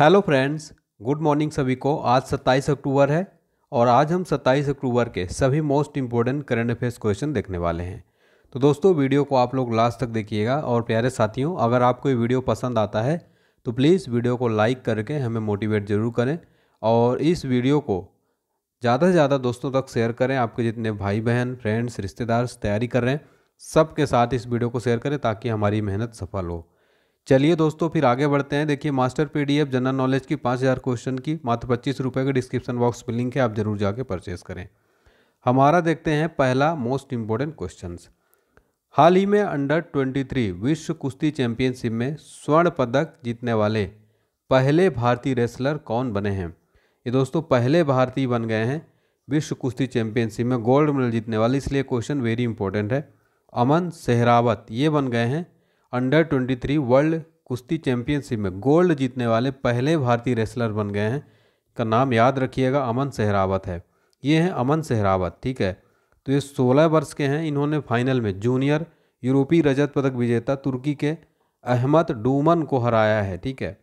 hello friends good morning सभी को आज 27 अक्टूबर है और आज हम 27 अक्टूबर के सभी most important current affairs question देखने वाले हैं तो दोस्तों वीडियो को आप लोग लास्ट तक देखिएगा और प्यारे साथियों अगर आपको ये वीडियो पसंद आता है तो प्लीज़ वीडियो को लाइक करके हमें मोटिवेट ज़रूर करें और इस वीडियो को ज़्यादा से ज़्यादा दोस्तों तक शेयर करें आपके जितने भाई बहन फ्रेंड्स रिश्तेदार तैयारी कर रहे हैं सबके साथ इस वीडियो को शेयर करें ताकि हमारी मेहनत सफल हो चलिए दोस्तों फिर आगे बढ़ते हैं देखिए मास्टर पीडीएफ जनरल नॉलेज की पाँच हज़ार क्वेश्चन की मात्र पच्चीस रुपये के डिस्क्रिप्शन बॉक्स में लिंक है आप जरूर जाके परचेस करें हमारा देखते हैं पहला मोस्ट इम्पोर्टेंट क्वेश्चन हाल ही में अंडर 23 विश्व कुश्ती चैंपियनशिप में स्वर्ण पदक जीतने वाले पहले भारतीय रेसलर कौन बने हैं ये दोस्तों पहले भारतीय बन गए हैं विश्व कुश्ती चैंपियनशिप में गोल्ड मेडल जीतने वाले इसलिए क्वेश्चन वेरी इंपॉर्टेंट है अमन सेहरावत ये बन गए हैं अंडर 23 वर्ल्ड कुश्ती चैंपियनशिप में गोल्ड जीतने वाले पहले भारतीय रेसलर बन गए हैं का नाम याद रखिएगा अमन सहरावत है ये हैं अमन सहरावत ठीक है तो ये 16 वर्ष के हैं इन्होंने फाइनल में जूनियर यूरोपीय रजत पदक विजेता तुर्की के अहमद डूमन को हराया है ठीक है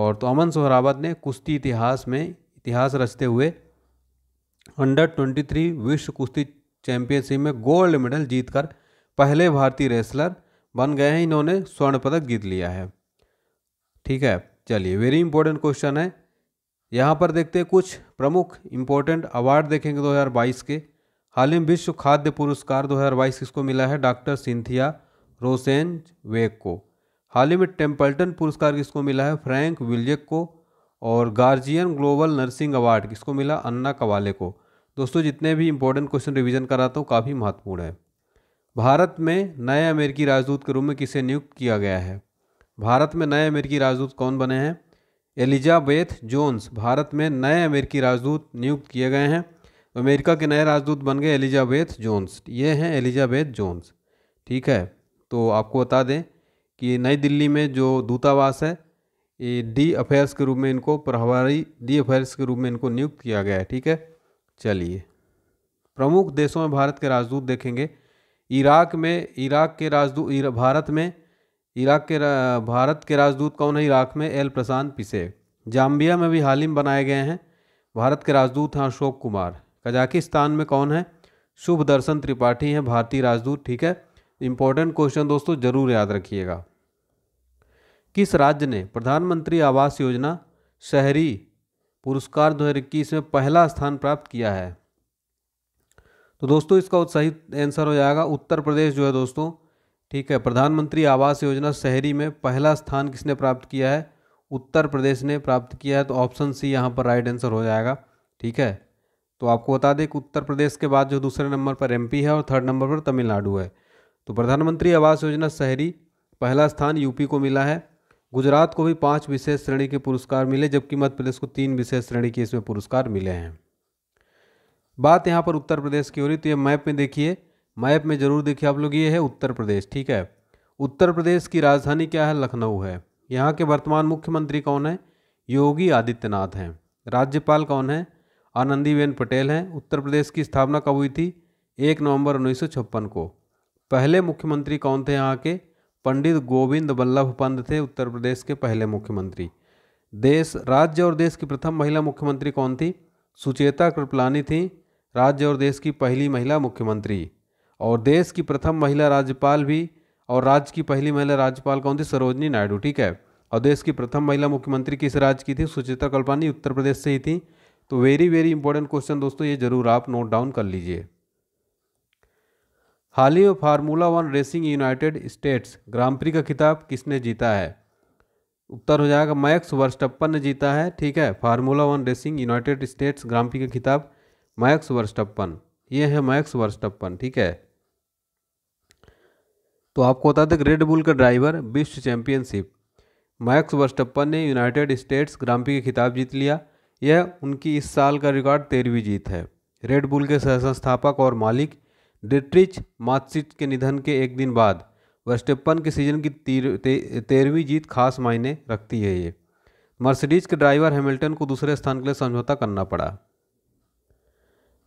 और तो अमन सहरावत ने कुश्ती इतिहास में इतिहास रचते हुए अंडर 23 विश्व कुश्ती चैंपियनशिप में गोल्ड मेडल जीतकर पहले भारतीय रेसलर बन गए हैं इन्होंने स्वर्ण पदक जीत लिया है ठीक है चलिए वेरी इंपॉर्टेंट क्वेश्चन है यहाँ पर देखते हैं कुछ प्रमुख इंपॉर्टेंट अवार्ड देखेंगे 2022 के हाल ही में विश्व खाद्य पुरस्कार 2022 किसको मिला है डॉक्टर सिंथिया रोसेन वेक को हाल ही में टेम्पल्टन पुरस्कार किसको मिला है फ्रैंक विल्जेक को और गार्जियन ग्लोबल नर्सिंग अवार्ड किसको मिला अन्ना कवाले को दोस्तों जितने भी इंपॉर्टेंट क्वेश्चन रिवीजन कराता हूँ काफ़ी महत्वपूर्ण है भारत में नए अमेरिकी राजदूत के रूप में किसे नियुक्त किया गया है भारत में नए अमेरिकी राजदूत कौन बने हैं एलिजाबेथ जोन्स भारत में नए अमेरिकी राजदूत नियुक्त किए गए हैं अमेरिका के नए राजदूत बन गए एलिजाबेथ जोन्स ये हैं एलिजाबेथ जोन्स ठीक है तो आपको बता दें कि नई दिल्ली में जो दूतावास है ये डी अफेयर्स के रूप में इनको प्रभारी डी अफेयर्स के रूप में इनको नियुक्त किया गया है ठीक है चलिए प्रमुख देशों में भारत के राजदूत देखेंगे इराक में इराक के राजदूत भारत में इराक के भारत के राजदूत कौन है इराक में एल प्रशांत पिसे जाम्बिया में भी हालिम बनाए गए हैं भारत के राजदूत हैं अशोक कुमार कजाकिस्तान में कौन है शुभ दर्शन त्रिपाठी हैं भारतीय राजदूत ठीक है इम्पोर्टेंट क्वेश्चन दोस्तों ज़रूर याद रखिएगा किस राज्य ने प्रधानमंत्री आवास योजना शहरी पुरस्कार दो में पहला स्थान प्राप्त किया है तो दोस्तों इसका सही आंसर हो जाएगा उत्तर प्रदेश जो है दोस्तों ठीक है प्रधानमंत्री आवास योजना शहरी में पहला स्थान किसने प्राप्त किया है उत्तर प्रदेश ने प्राप्त किया है तो ऑप्शन सी यहाँ पर राइट आंसर हो जाएगा ठीक है तो आपको बता दें कि उत्तर प्रदेश के बाद जो दूसरे नंबर पर एमपी है और थर्ड नंबर पर तमिलनाडु है तो प्रधानमंत्री आवास योजना शहरी पहला स्थान यूपी को मिला है गुजरात को भी पाँच विशेष श्रेणी के पुरस्कार मिले जबकि मध्य प्रदेश को तीन विशेष श्रेणी के इसमें पुरस्कार मिले हैं बात यहाँ पर उत्तर प्रदेश की हो रही तो ये मैप में देखिए मैप में ज़रूर देखिए आप लोग ये है उत्तर प्रदेश ठीक है उत्तर प्रदेश की राजधानी क्या है लखनऊ है यहाँ के वर्तमान मुख्यमंत्री कौन है योगी आदित्यनाथ हैं राज्यपाल कौन है आनंदीबेन पटेल हैं उत्तर प्रदेश की स्थापना कब हुई थी एक नवंबर उन्नीस को पहले मुख्यमंत्री कौन थे यहाँ के पंडित गोविंद वल्लभ पंत थे उत्तर प्रदेश के पहले मुख्यमंत्री देश राज्य और देश की प्रथम महिला मुख्यमंत्री कौन थी सुचेता कृपलानी थी राज्य और देश की पहली महिला मुख्यमंत्री और देश की प्रथम महिला राज्यपाल भी और राज्य की पहली महिला राज्यपाल कौन थी सरोजनी नायडू ठीक है और देश की प्रथम महिला मुख्यमंत्री किस राज्य की थी सुचित्रा कल्पानी उत्तर प्रदेश से ही थी तो वेरी वेरी इंपॉर्टेंट क्वेश्चन दोस्तों ये जरूर आप नोट डाउन कर लीजिए हाल ही में formula one racing United States grand prix का खिताब किसने जीता है उत्तर हो जाएगा मैक्स वर्ष ने जीता है ठीक है formula one racing United States grand prix prix का खिताब मैक्स वर्स्टप्पन ये है मैक्स वर्स्टप्पन ठीक है तो आपको बता दें रेड बुल का ड्राइवर विश्व चैंपियनशिप मैक्स वर्स्टप्पन ने यूनाइटेड स्टेट्स ग्राम्पी का खिताब जीत लिया यह उनकी इस साल का रिकॉर्ड तेरहवीं जीत है रेड बुल के सह संस्थापक और मालिक डिट्रिच मातसिट के निधन के एक दिन बाद वर्स्टप्पन के सीजन की तेरहवीं जीत खास मायने रखती है ये मर्सिडीज के ड्राइवर हैमिल्टन को दूसरे स्थान के लिए समझौता करना पड़ा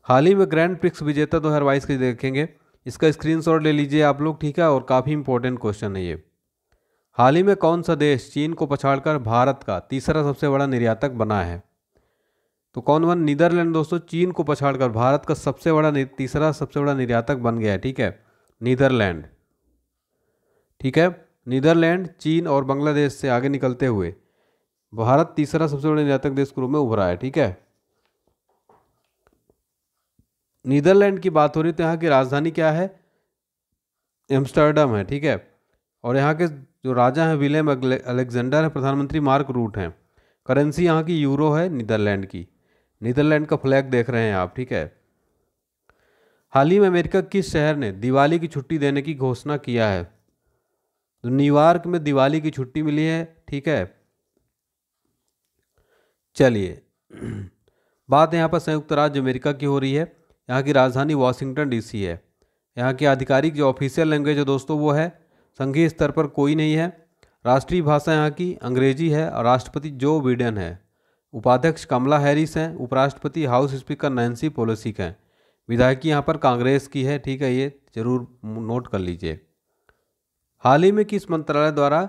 हाल ही में ग्रैंड प्रिक्स विजेता दो तो हज़ार के देखेंगे इसका स्क्रीनशॉट ले लीजिए आप लोग ठीक है और काफ़ी इंपॉर्टेंट क्वेश्चन है ये हाल ही में कौन सा देश चीन को पछाड़कर भारत का तीसरा सबसे बड़ा निर्यातक बना है तो कौन बन नीदरलैंड दोस्तों चीन को पछाड़कर भारत का सबसे बड़ा तीसरा सबसे बड़ा निर्यातक बन गया है ठीक है नीदरलैंड ठीक है नीदरलैंड चीन और बांग्लादेश से आगे निकलते हुए भारत तीसरा सबसे बड़ा निर्यातक देश के रूप में उभरा है ठीक है नीदरलैंड की बात हो रही है तो यहाँ की राजधानी क्या है एम्स्टर्डम है ठीक है और यहाँ के जो राजा हैं विलियम अलेक्जेंडर है प्रधानमंत्री मार्क रूट हैं करेंसी यहाँ की यूरो है नीदरलैंड की नीदरलैंड का फ्लैग देख रहे हैं आप ठीक है हाल ही में अमेरिका किस शहर ने दिवाली की छुट्टी देने की घोषणा किया है तो न्यूयॉर्क में दिवाली की छुट्टी मिली है ठीक है चलिए बात यहाँ पर संयुक्त राज्य अमेरिका की हो रही है यहाँ की राजधानी वाशिंगटन डीसी है यहाँ की आधिकारिक जो ऑफिशियल लैंग्वेज है दोस्तों वो है संघीय स्तर पर कोई नहीं है राष्ट्रीय भाषा यहाँ की अंग्रेजी है और राष्ट्रपति जो बिडेन है उपाध्यक्ष कमला हैरिस हैं उपराष्ट्रपति हाउस स्पीकर नैन्सी पोलोसिक हैं विधायकी यहाँ पर कांग्रेस की है ठीक है ये जरूर नोट कर लीजिए हाल ही में किस मंत्रालय द्वारा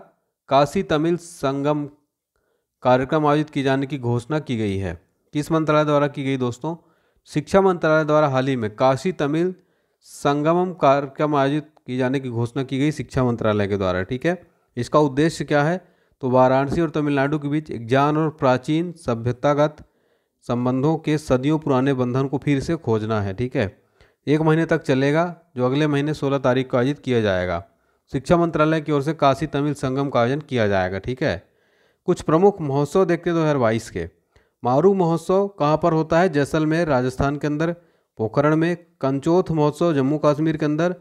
काशी तमिल संगम कार्यक्रम आयोजित किए जाने की घोषणा की गई है किस मंत्रालय द्वारा की गई दोस्तों शिक्षा मंत्रालय द्वारा हाल ही में काशी तमिल संगमम कार्यक्रम आयोजित किए जाने की घोषणा की गई शिक्षा मंत्रालय के द्वारा ठीक है इसका उद्देश्य क्या है तो वाराणसी और तमिलनाडु के बीच ज्ञान और प्राचीन सभ्यतागत संबंधों के सदियों पुराने बंधन को फिर से खोजना है ठीक है एक महीने तक चलेगा जो अगले महीने 16 तारीख को आयोजित किया जाएगा शिक्षा मंत्रालय की ओर से काशी तमिल संगम का आयोजन किया जाएगा ठीक है कुछ प्रमुख महोत्सव देखते दो हज़ार बाईस के मारू महोत्सव कहाँ पर होता है जैसलमेर राजस्थान के अंदर पोखरण में कंचोथ महोत्सव जम्मू कश्मीर के अंदर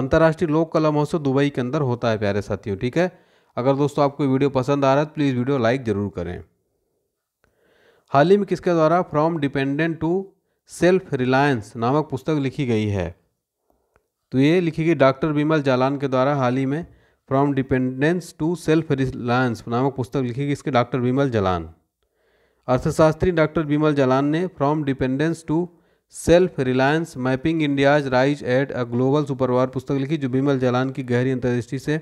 अंतर्राष्ट्रीय लोक कला महोत्सव दुबई के अंदर होता है प्यारे साथियों ठीक है अगर दोस्तों आपको वीडियो पसंद आ रहा है तो प्लीज़ वीडियो लाइक ज़रूर करें हाल ही में किसके द्वारा from dependent to self reliance नामक पुस्तक लिखी गई है तो ये लिखी गई डॉक्टर विमल जालान के द्वारा हाल ही में from dependence to self reliance नामक पुस्तक लिखी गई इसके डॉक्टर विमल जालान अर्थशास्त्री डॉक्टर बिमल जलान ने from dependence to self reliance mapping India's rise at a global superpower पुस्तक लिखी जो बिमल जलान की गहरी अंतर्दृष्टि से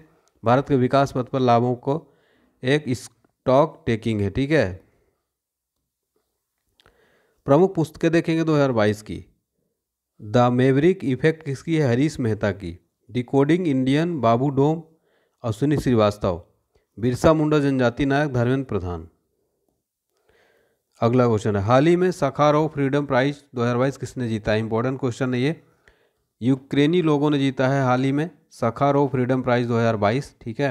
भारत के विकास पथ पर लाभों को एक स्टॉक टेकिंग है ठीक है प्रमुख पुस्तकें देखेंगे 2022 की द मेवरिक इफेक्ट किसकी है हरीश मेहता की decoding Indian babudom Ashwini Srivastava Birsa Munda जनजाति नायक धर्मेंद्र प्रधान अगला क्वेश्चन है हाल ही में साखारोव फ्रीडम प्राइज 2022 किसने जीता है इंपॉर्टेंट क्वेश्चन है ये यूक्रेनी लोगों ने जीता है हाल ही में सखारोव फ्रीडम प्राइज 2022 ठीक है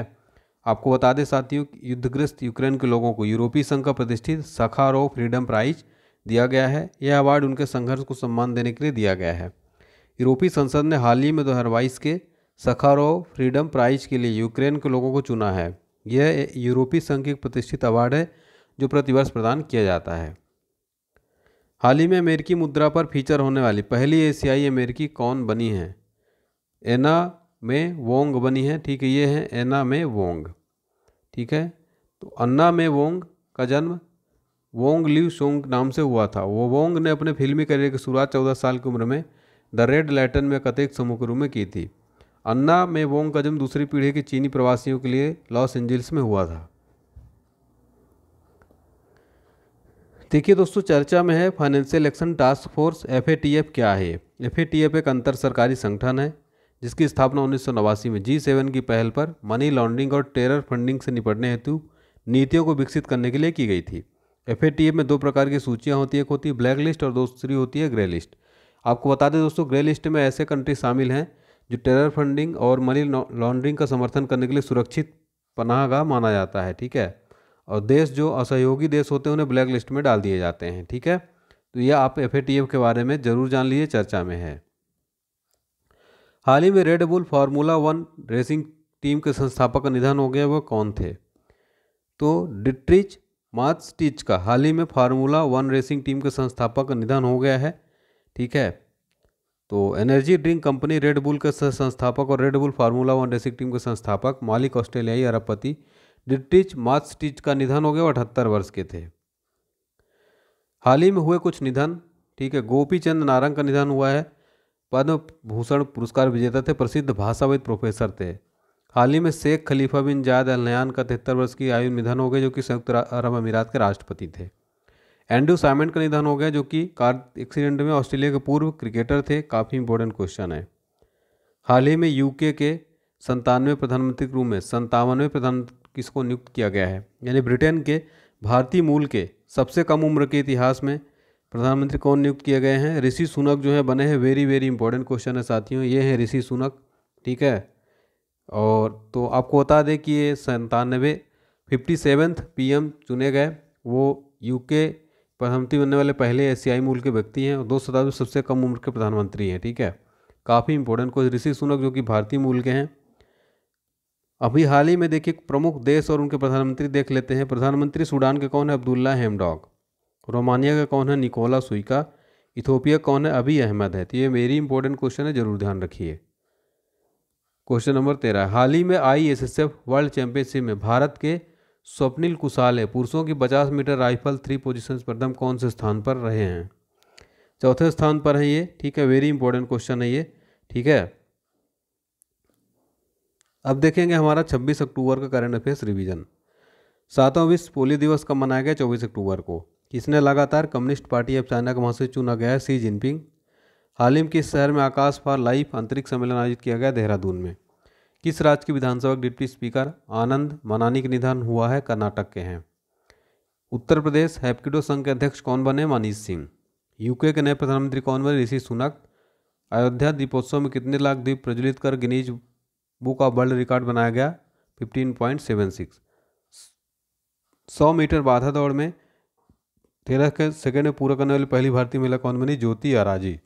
आपको बता दें साथियों युद्धग्रस्त यूक्रेन के लोगों को यूरोपीय संघ का प्रतिष्ठित सखारोव फ्रीडम प्राइज दिया गया है यह अवार्ड उनके संघर्ष को सम्मान देने के लिए दिया गया है यूरोपीय संसद ने हाल ही में दो के सखारो फ्रीडम प्राइज के लिए यूक्रेन के लोगों को चुना है यह यूरोपीय संघ की प्रतिष्ठित अवार्ड है जो प्रतिवर्ष प्रदान किया जाता है हाल ही में अमेरिकी मुद्रा पर फीचर होने वाली पहली एशियाई अमेरिकी कौन बनी है एना में वोंग बनी है ठीक है ये है एना में वोंग ठीक है तो अन्ना में वोंग का जन्म वोंग लिव सोंग नाम से हुआ था वो वोंग ने अपने फिल्मी करियर की शुरुआत चौदह साल की उम्र में द रेड लैटन में समूह रूप में की थी अन्ना में वोंग का जन्म दूसरी पीढ़ी के चीनी प्रवासियों के लिए लॉस एंजल्स में हुआ था देखिए दोस्तों चर्चा में है financial action task force F क्या है एफ एक अंतर सरकारी संगठन है जिसकी स्थापना उन्नीस में जी सेवन की पहल पर मनी लॉन्ड्रिंग और टेरर फंडिंग से निपटने हेतु नीतियों को विकसित करने के लिए की गई थी एफ में दो प्रकार की सूचियाँ होती है एक होती है ब्लैक लिस्ट और दूसरी होती है ग्रे लिस्ट आपको बता दें दोस्तों ग्रे लिस्ट में ऐसे कंट्री शामिल हैं जो टेरर फंडिंग और मनी लॉन्ड्रिंग का समर्थन करने के लिए सुरक्षित पनाहगाह माना जाता है ठीक है और देश जो असहयोगी देश होते हैं उन्हें ब्लैक लिस्ट में डाल दिए जाते हैं ठीक है तो यह आप एफ के बारे में जरूर जान लीजिए चर्चा में है हाल ही में Red Bull formula one racing team के संस्थापक का निधन हो गया वह कौन थे तो डिट्रिच मार्च टिच का हाल ही में फार्मूला वन रेसिंग टीम के संस्थापक का निधन हो गया है ठीक है तो energy drink company Red Bull के संस्थापक और Red Bull formula one racing team के संस्थापक मालिक ऑस्ट्रेलियाई अरबपति डिक्टिच मार्थ स्टिच का निधन हो गया अठहत्तर वर्ष के थे हाल ही में हुए कुछ निधन ठीक है गोपी चंद नारंग का निधन हुआ है पद्म भूषण पुरस्कार विजेता थे प्रसिद्ध भाषाविद प्रोफेसर थे हाल ही में शेख खलीफा बिन जायद अल नयान का तिहत्तर वर्ष की आयु निधन हो गए जो कि संयुक्त अरब अमीरात के राष्ट्रपति थे एंड्रू साइमेंट का निधन हो गया जो कि कार एक्सीडेंट में ऑस्ट्रेलिया के पूर्व क्रिकेटर थे काफ़ी इंपॉर्टेंट क्वेश्चन है हाल ही में यूके के संतानवे प्रधानमंत्री के रूप में संतावनवे प्रधान किसको नियुक्त किया गया है यानी ब्रिटेन के भारतीय मूल के सबसे कम उम्र के इतिहास में प्रधानमंत्री कौन नियुक्त किए गए हैं ऋषि सुनक जो है बने हैं वेरी वेरी इंपॉर्टेंट क्वेश्चन है साथियों ये हैं ऋषि सुनक ठीक है और तो आपको बता दें कि ये संतानवे फिफ्टी सेवेंथ पी चुने गए वो यूके प्रधानमंत्री बनने वाले पहले एशियाई मूल के व्यक्ति हैं और दो शताब्दी सबसे कम उम्र के प्रधानमंत्री हैं ठीक है काफ़ी इंपॉर्टेंट क्वेश्चन ऋषि सुनक जो कि भारतीय मूल के हैं अभी हाल ही में देखिए प्रमुख देश और उनके प्रधानमंत्री देख लेते हैं प्रधानमंत्री सूडान के कौन है अब्दुल्ला हेमडॉग रोमानिया का कौन है निकोला सुइका इथोपिया कौन है अभी अहमद है तो ये मेरी इंपॉर्टेंट क्वेश्चन है जरूर ध्यान रखिए क्वेश्चन नंबर तेरह हाल ही में I S S F world championship में भारत के स्वप्निल कुशाले पुरुषों की 50 मीटर राइफल थ्री पोजिशन पर दम कौन से स्थान पर रहे हैं चौथे स्थान पर है ये ठीक है वेरी इंपॉर्टेंट क्वेश्चन है ये ठीक है अब देखेंगे हमारा 26 अक्टूबर का करंट अफेयर्स रिवीजन सातवां विश्व पोलियो दिवस कब मनाया गया 24 अक्टूबर को इसने लगातार कम्युनिस्ट पार्टी ऑफ चाइना का महासचिव चुना गया सी जिनपिंग हालिम के शहर में आकाश फॉर लाइफ अंतरिक्ष सम्मेलन आयोजित किया गया देहरादून में किस राज्य की विधानसभा डिप्टी स्पीकर आनंद मनानी के निधन हुआ है कर्नाटक के हैं उत्तर प्रदेश हैप्किडो संघ के अध्यक्ष कौन बने मनीष सिंह यूके के नए प्रधानमंत्री कौन बने ऋषि सुनक अयोध्या दीपोत्सव में कितने लाख दीप प्रज्वलित कर Guinness book of world record बनाया गया 15.76 सौ मीटर बाधा दौड़ में तेरह के सेकेंड में पूरा करने वाली पहली भारतीय महिला कौन बनी ज्योति आराजी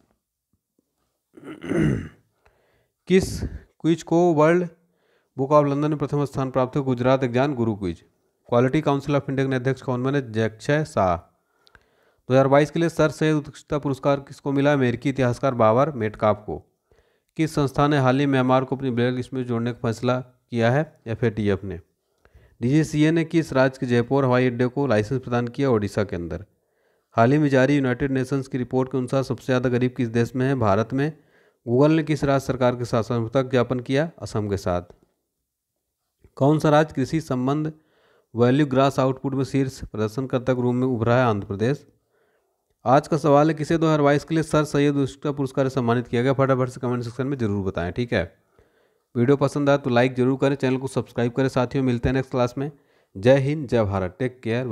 किस क्विज को वर्ल्ड बुक ऑफ लंदन में प्रथम स्थान प्राप्त हुआ Gujarat exam Guru quiz quality council of India के अध्यक्ष कौन बने जयक्षय शाह 2022 के लिए सर सैद उत्कृष्टता पुरस्कार किसको मिला अमेरिकी इतिहासकार बाबर मेटकाप को किस संस्था ने हाल ही म्यांमार को अपनी ब्लैक लिस्ट में जोड़ने का फैसला किया है एफ ने डीजीसीए ने किस राज्य के जयपुर हवाई अड्डे को लाइसेंस प्रदान किया ओडिशा के अंदर हाल ही में जारी यूनाइटेड नेशंस की रिपोर्ट के अनुसार सबसे ज़्यादा गरीब किस देश में है भारत में गूगल ने किस राज्य सरकार के साथ समझौता ज्ञापन किया असम के साथ कौन सा राज्य कृषि संबंध वैल्यू ग्रास आउटपुट में शीर्ष प्रदर्शनकर्ता के रूप में उभरा है आंध्र प्रदेश आज का सवाल है किसे बाईस के लिए सर सैयद उसका पुरस्कार सम्मानित किया गया फटाफट से कमेंट सेक्शन में जरूर बताएं ठीक है वीडियो पसंद आए तो लाइक जरूर करें चैनल को सब्सक्राइब करें साथियों मिलते हैं नेक्स्ट क्लास में जय हिंद जय भारत टेक केयर